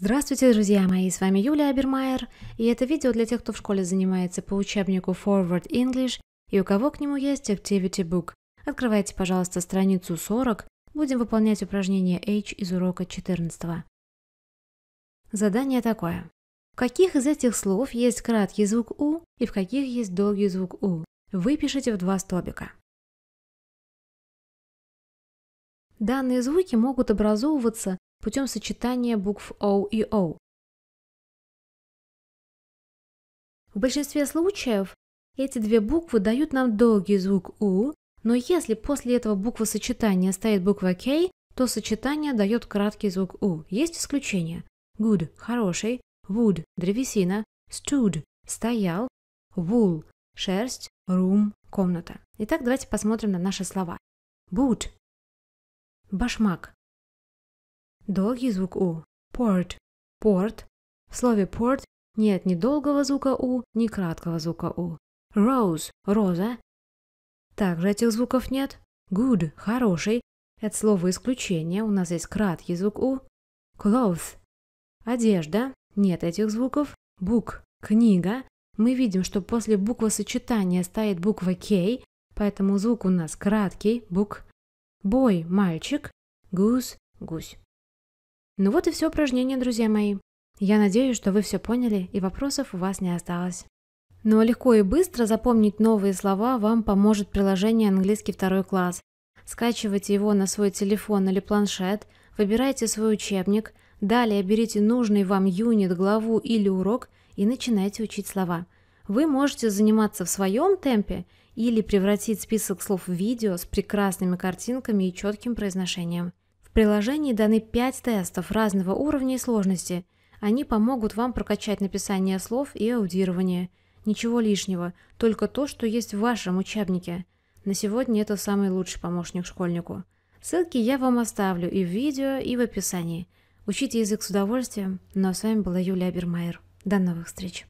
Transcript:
Здравствуйте, друзья мои, с вами Юлия Абермайер, и это видео для тех, кто в школе занимается по учебнику Forward English и у кого к нему есть Activity Book. Открывайте, пожалуйста, страницу 40, будем выполнять упражнение H из урока 14. Задание такое. В каких из этих слов есть краткий звук «у» и в каких есть долгий звук «у»? Выпишите в два столбика. Данные звуки могут образовываться путем сочетания букв O и O. В большинстве случаев эти две буквы дают нам долгий звук U, но если после этого сочетания стоит буква K, то сочетание дает краткий звук U. Есть исключения. Good – хороший, wood – древесина, stood – стоял, wool – шерсть, room – комната. Итак, давайте посмотрим на наши слова. Boot Башмак. Долгий звук «у». Порт. Порт. В слове «порт» нет ни долгого звука «у», ни краткого звука «у». Rose. Роза. Также этих звуков нет. Good. Хороший. Это слово исключение. У нас есть краткий звук «у». Clothes. Одежда. Нет этих звуков. Book. Книга. Мы видим, что после буквы сочетания стоит буква «к», поэтому звук у нас краткий. Book Бой – мальчик, гусь – гусь. Ну вот и все упражнение, друзья мои. Я надеюсь, что вы все поняли и вопросов у вас не осталось. Но ну а легко и быстро запомнить новые слова вам поможет приложение «Английский второй класс». Скачивайте его на свой телефон или планшет, выбирайте свой учебник, далее берите нужный вам юнит, главу или урок и начинайте учить слова – вы можете заниматься в своем темпе или превратить список слов в видео с прекрасными картинками и четким произношением. В приложении даны 5 тестов разного уровня и сложности. Они помогут вам прокачать написание слов и аудирование. Ничего лишнего, только то, что есть в вашем учебнике. На сегодня это самый лучший помощник школьнику. Ссылки я вам оставлю и в видео, и в описании. Учите язык с удовольствием. Ну а с вами была Юлия Бермайер. До новых встреч!